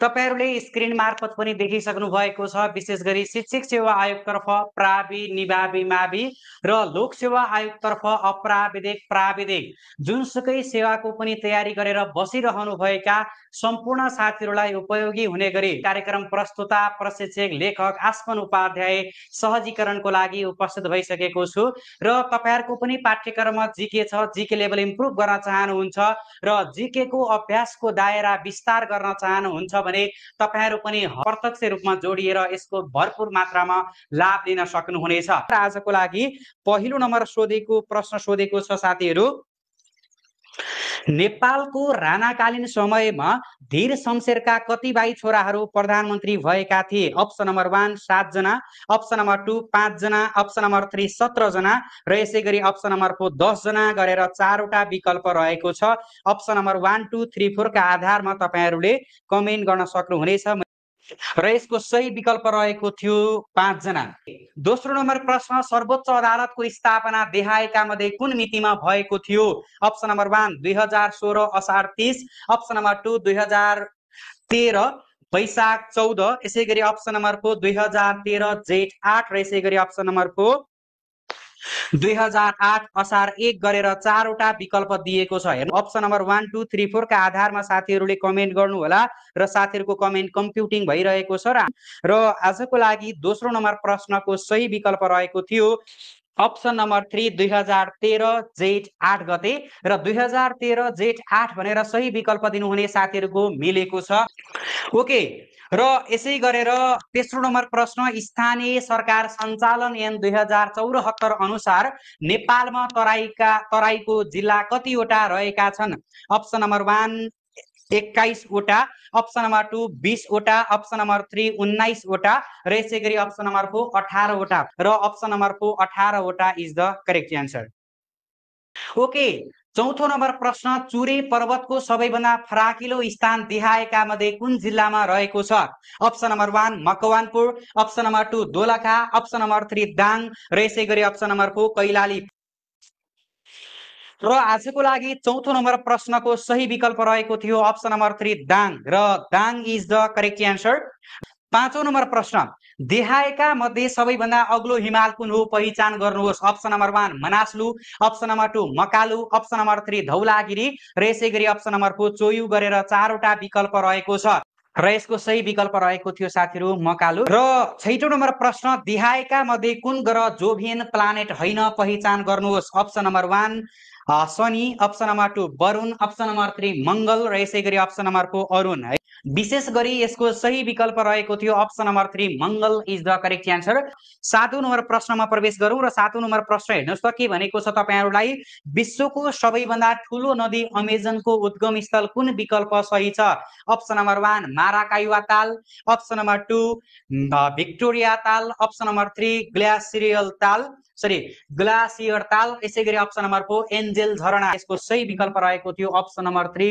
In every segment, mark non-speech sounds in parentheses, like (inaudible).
तपाईँहरूले स्क्रिन मार्फत पनि देखिसक्नु भएको छ विशेष गरी शिक्षक सेवा आयोगतर्फ प्रावि निभावि माभि र लोक सेवा आयोगतर्फ अप्राविधिक प्राविधिक जुनसुकै सेवाको पनि तयारी गरेर बसिरहनुभएका सम्पूर्ण साथीहरूलाई उपयोगी हुने गरी कार्यक्रम प्रस्तुता प्रशिक्षक लेखक आसमन उपाध्याय सहजीकरणको लागि उपस्थित भइसकेको छु र तपाईँहरूको पनि पाठ्यक्रममा जिके छ जिके लेभल इम्प्रुभ गर्न चाहनुहुन्छ र जिकेको को अभ्यासको दायरा विस्तार गर्न चाहनु चाहनुहुन्छ भने तपाईँहरू पनि प्रत्यक्ष रूपमा जोडिएर यसको भरपूर मात्रामा लाभ लिन सक्नुहुनेछ आजको लागि पहिलो नम्बर सोधेको प्रश्न सोधेको छ साथीहरू नेपालको राणाकालीन समयमा धीर शमशेरका कति भाइ छोराहरू प्रधानमन्त्री भएका थिए अप्सन नम्बर वान सातजना अप्सन नम्बर टू पाँचजना अप्सन नम्बर थ्री सत्रजना र यसै गरी अप्सन नम्बर फोर दसजना गरेर चारवटा विकल्प रहेको छ option number one two three फोरका आधारमा तपाईँहरूले कमेन्ट गर्न सक्नुहुनेछ र यसको सही विकल्प रहेको थियो पाँचजना दोस्रो नम्बर प्रश्न सर्वोच्च अदालतको स्थापना देहाएका मध्ये कुन मितिमा भएको थियो अप्सन नम्बर वान दुई हजार सोह्र असार तिस अप्सन नम्बर टू दुई हजार तेह्र वैशाख चौध यसै गरी अप्सन नम्बर फोर दुई हजार तेह्र जेठ आठ र यसै गरी अप्सन नम्बर फोर दुई हजार आठ असार एक गरेर चारवटा विकल्प दिएको छ हेर्नु option number one two three फोरका आधारमा साथीहरूले कमेन्ट गर्नुहोला र साथीहरूको कमेन्ट कम्प्युटिङ भइरहेको छ र आजको लागि दोस्रो नम्बर प्रश्नको सही विकल्प रहेको थियो अप्सन नम्बर थ्री दुई हजार तेह्र जेठ आठ गते र दुई हजार तेह्र जेठ आठ भनेर सही विकल्प दिनुहुने साथीहरूको मिलेको छ ओके र यसै गरेर तेस्रो नम्बर प्रश्न स्थानीय सरकार सञ्चालन ऐन दुई हजार चौरात्तर अनुसार नेपालमा तराईका तराईको जिल्ला कतिवटा रहेका छन् अप्सन नम्बर वान एक्काइसवटा अप्सन नम्बर टू बिसवटा अप्सन नम्बर थ्री उन्नाइसवटा र यसै गरी अप्सन नम्बर फोर अठारवटा र अप्सन नम्बर फोर अठारवटा is the correct answer okay चौथो नम्बर प्रश्न चुरे पर्वतको सबैभन्दा फराकिलो स्थान देहाएका मध्ये कुन जिल्लामा रहेको छ option number one Makwanpur option number two Dolakha option number three Dang र यसै गरी अप्सन नम्बर फोर कैलाली र आजको लागि चौथो नम्बर प्रश्नको सही विकल्प रहेको थियो अप्सन नम्बर थ्री दाङ र Dang is the correct answer पाँचौँ नम्बर प्रश्न देहाएका मध्ये सबैभन्दा अग्लो हिमाल कुन हो पहिचान गर्नुहोस् option number one Manaslu option number two Makalu option number three Dhaulagiri र यसै गरी अप्सन नम्बर फोर चोयु गरेर चारवटा विकल्प रहेको छ र यसको सही विकल्प रहेको थियो साथीहरू मकालु र छैटौँ नम्बर प्रश्न देहाएका मध्ये कुन ग्रह जोभियन प्लानेट होइन पहिचान गर्नुहोस् अप्सन नम्बर वान शनि अप्सन नम्बर टू वरुण अप्सन नम्बर थ्री मङ्गल र यसै गरी अप्सन नम्बर फोर अरुण है विशेष गरी यसको सही विकल्प रहेको थियो अप्सन नम्बर थ्री मङ्गल इज द करेक्ट एन्सर सातौँ नम्बर प्रश्नमा प्रवेश गरौँ र सातौँ नम्बर प्रश्न हेर्नुहोस् त के भनेको छ तपाईँहरूलाई विश्वको सबैभन्दा ठुलो नदी अमेजनको उद्गम स्थल कुन विकल्प सही छ अप्सन नम्बर वान माराकायुवा ताल अप्सन नम्बर टू भिक्टोरिया ताल अप्सन नम्बर थ्री ग्ल्यासिरियल ताल सरी ग्लासियर ताल यसै गरी अप्सन नम्बर फोर एन्जेल झरना यसको सही विकल्प रहेको थियो अप्सन नम्बर थ्री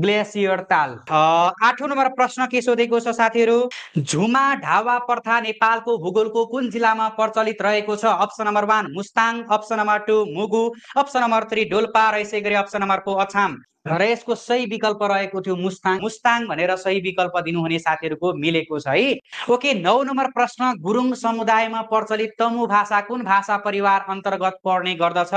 ग्लेसियर ताल आठौँ नम्बर प्रश्न के सोधेको छ साथीहरू झुमा ढावा प्रथा नेपालको भूगोलको कुन जिल्लामा प्रचलित रहेको छ option number one Mustang option number two Mugu option number three Dolpa र यसै गरी अप्सन नम्बर फोर अछाम र यसको सही विकल्प रहेको थियो मुस्ताङ मुस्ताङ भनेर सही विकल्प दिनुहुने साथीहरूको मिलेको छ है ओके नौ नम्बर प्रश्न गुरुङ समुदायमा प्रचलित तमु भाषा कुन भाषा परिवार अन्तर्गत पढ्ने गर्दछ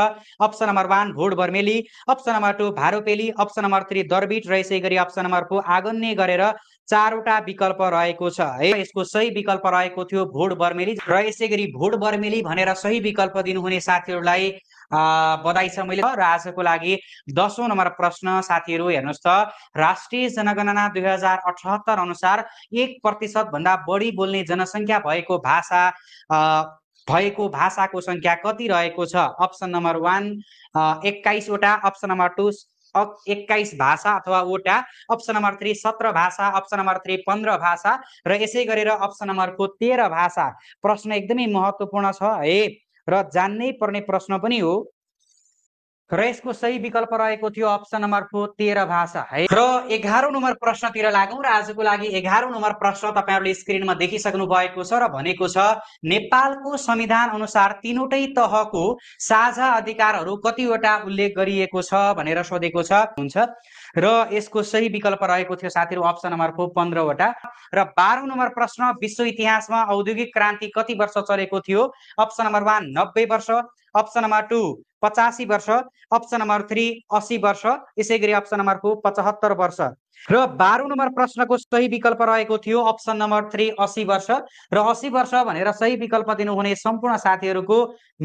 अप्सन नम्बर वान भोट बर्मेली अप्सन नम्बर टू भारोपेली अप्सन नम्बर थ्री दरबिट र यसै गरी अप्सन नम्बर फोर आगन्य गरेर चारवटा विकल्प रहेको छ है यसको सही विकल्प रहेको थियो भोट बर्मेली र यसै गरी भोट बर्मेली भनेर सही विकल्प दिनुहुने साथीहरूलाई बधाई छ मैले र आजको लागि दसौँ नम्बर प्रश्न साथीहरू हेर्नुहोस् त राष्ट्रिय जनगणना दुई हजार अठहत्तर अनुसार एक प्रतिशत भन्दा बढी बोल्ने जनसङ्ख्या भएको भाषा भएको भाषाको सङ्ख्या कति रहेको छ अप्सन नम्बर वान एक्काइसवटा अप्सन नम्बर टू एक्काइस भाषा अथवा वटा अप्सन नम्बर थ्री सत्र भाषा अप्सन नम्बर थ्री पन्ध्र भाषा र यसै गरेर अप्सन नम्बरको तेह्र भाषा प्रश्न एकदमै महत्त्वपूर्ण छ है र जान्नै पर्ने प्रश्न पनि हो र यसको सही विकल्प रहेको थियो अप्सन नम्बर फोर तेह्र भाषा है र एघारौँ नम्बर प्रश्नतिर लागौँ र आजको लागि एघारौँ नम्बर प्रश्न तपाईँहरूले स्क्रिनमा देखिसक्नु भएको छ र भनेको छ नेपालको संविधान अनुसार तिनवटै तहको साझा अधिकारहरू कतिवटा उल्लेख गरिएको छ भनेर सोधेको छ हुन्छ र यसको सही विकल्प रहेको थियो साथीहरू अप्सन नम्बर फोर पन्ध्रवटा र बाह्रौँ नम्बर प्रश्न विश्व इतिहासमा औद्योगिक क्रान्ति कति वर्ष चलेको थियो अप्सन नम्बर वान नब्बे वर्ष अप्सन नम्बर टू पचासी वर्ष अप्सन नम्बर थ्री असी वर्ष यसै गरी अप्सन नम्बर फोर पचहत्तर वर्ष र बाह्र नम्बर प्रश्नको सही विकल्प रहेको थियो अप्सन नम्बर थ्री असी वर्ष र असी वर्ष भनेर सही विकल्प दिनुहुने सम्पूर्ण साथीहरूको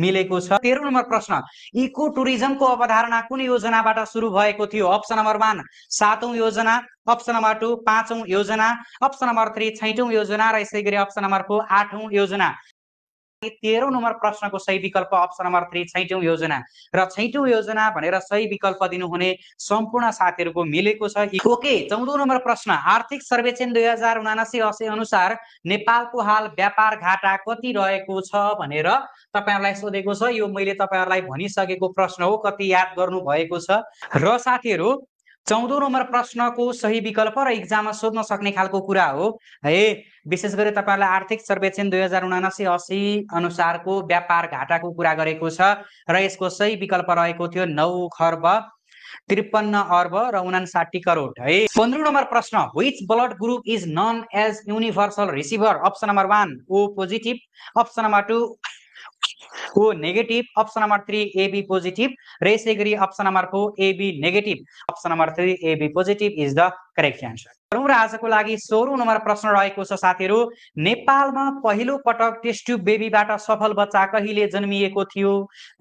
मिलेको छ तेह्र नम्बर प्रश्न इको टुरिज्मको अवधारणा कुन योजनाबाट सुरु भएको थियो अप्सन नम्बर वान सातौँ योजना अप्सन नम्बर टू पाँचौँ योजना अप्सन नम्बर थ्री छैटौँ योजना र यसै गरी अप्सन नम्बर फोर आठौँ योजना तेह्रौँ नम्बर प्रश्नको सही विकल्प अप्सन नम्बर थ्री छैटौँ योजना र छैटौँ योजना भनेर सही विकल्प दिनुहुने सम्पूर्ण साथीहरूको मिलेको छ ओके चौधौँ नम्बर प्रश्न आर्थिक सर्वेक्षण दुई हजार उनासी असी अनुसार नेपालको हाल व्यापार घाटा कति रहेको छ भनेर तपाईँहरूलाई सोधेको छ यो मैले तपाईँहरूलाई भनिसकेको प्रश्न हो कति याद गर्नु भएको छ र साथीहरू चौधौँ नम्बर प्रश्नको सही विकल्प र इक्जाममा सोध्न सक्ने खालको कुरा हो है विशेष गरी तपाईँलाई आर्थिक सर्वेक्षण दुई हजार उनासी असी अनुसारको व्यापार घाटाको कुरा गरेको छ र यसको सही विकल्प रहेको थियो नौ खर्ब त्रिपन्न अर्ब र उनासाठी करोड है पन्ध्र नम्बर प्रश्न which blood group is known as universal receiver option number one O positive option number two O negative option number three AB positive र यसै गरी option number four AB negative option number three AB positive is the correct answer गरौँ र आजको लागि सोह्रौँ number प्रश्न रहेको छ साथीहरू नेपालमा पहिलो पटक टेस्ट ट्युब बेबीबाट सफल बच्चा कहिले जन्मिएको थियो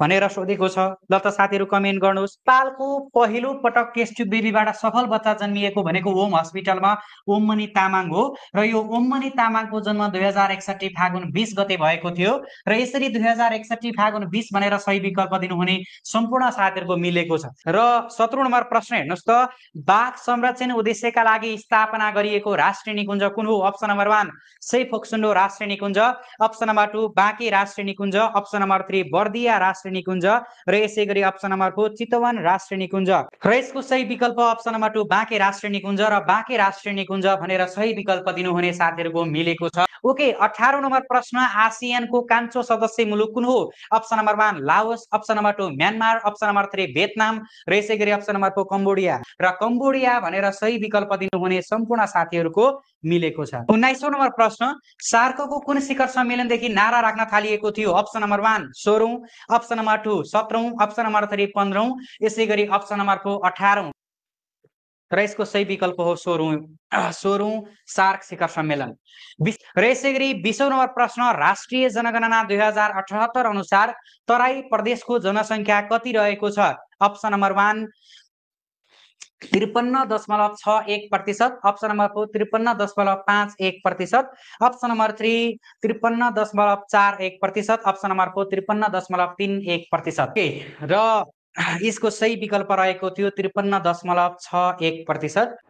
भनेर सोधेको छ ल त साथीहरू कमेन्ट गर्नुहोस् नेपालको पहिलो पटक टेस्ट ट्युब बेबीबाट सफल बच्चा जन्मिएको भनेको ओम हस्पिटलमा ओममणि तामाङ हो र यो ओममणि तामाङको जन्म दुई हजार एकसठी फागुन बिस गते भएको थियो र यसरी दुई हजार एकसठी फागुन बिस भनेर सही विकल्प दिनुहुने सम्पूर्ण साथीहरूको मिलेको छ र सत्रौँ नम्बर प्रश्न हेर्नुहोस् त बाघ संरक्षण उद्देश्य त्यसैका लागि स्थापना गरिएको राष्ट्रिय निकुञ्ज कुन हो अप्सन नम्बर वान फोक्सुन्डो राष्ट्रिय निकुञ्ज अप्सन नम्बर टू बाँकी राष्ट्रिय निकुञ्ज अप्सन नम्बर थ्री बर्दिया राष्ट्रिय निकुञ्ज र यसै गरी अप्सन नम्बर फोर चितवन राष्ट्रिय निकुञ्ज र यसको सही विकल्प अप्सन नम्बर टू बाँके राष्ट्रिय निकुञ्ज र बाँके राष्ट्रिय निकुञ्ज भनेर सही विकल्प दिनुहुने साथीहरूको मिलेको छ ओके अठारौँ नम्बर प्रश्न आसियानको कान्छो सदस्य मुलुक कुन हो option number one Laos option number two Myanmar option number three Vietnam र यसै गरी अप्सन नम्बर फोर कम्बोडिया र कम्बोडिया भनेर सही विकल्प दिनुहुने सम्पूर्ण साथीहरूको मिलेको छ उन्नाइसौँ नम्बर प्रश्न सार्कको कुन शिखर सम्मेलनदेखि नारा राख्न थालिएको थियो अप्सन नम्बर वान सोह्रौँ अप्सन नम्बर टू सत्रौँ अप्सन नम्बर थ्री पन्ध्रौँ यसै गरी अप्सन नम्बर फोर अठारौँ र यसको सही विकल्प हो सोह्रौँ (clears throat) सोह्रौँ सार्क शिखर सम्मेलन र यसै गरी बिसौँ नम्बर प्रश्न राष्ट्रिय जनगणना दुई हजार अठहत्तर अनुसार तराई प्रदेशको जनसङ्ख्या कति रहेको छ अप्सन नम्बर वान त्रिपन्न दशमलव छ एक प्रतिशत अप्सन नम्बर फोर त्रिपन्न दशमलव पाँच एक प्रतिशत अप्सन नम्बर थ्री त्रिपन्न दशमलव चार एक प्रतिशत अप्सन नम्बर फोर त्रिपन्न दशमलव तिन एक प्रतिशत र यसको सही विकल्प रहेको थियो त्रिपन्न दशमलव छ एक प्रतिशत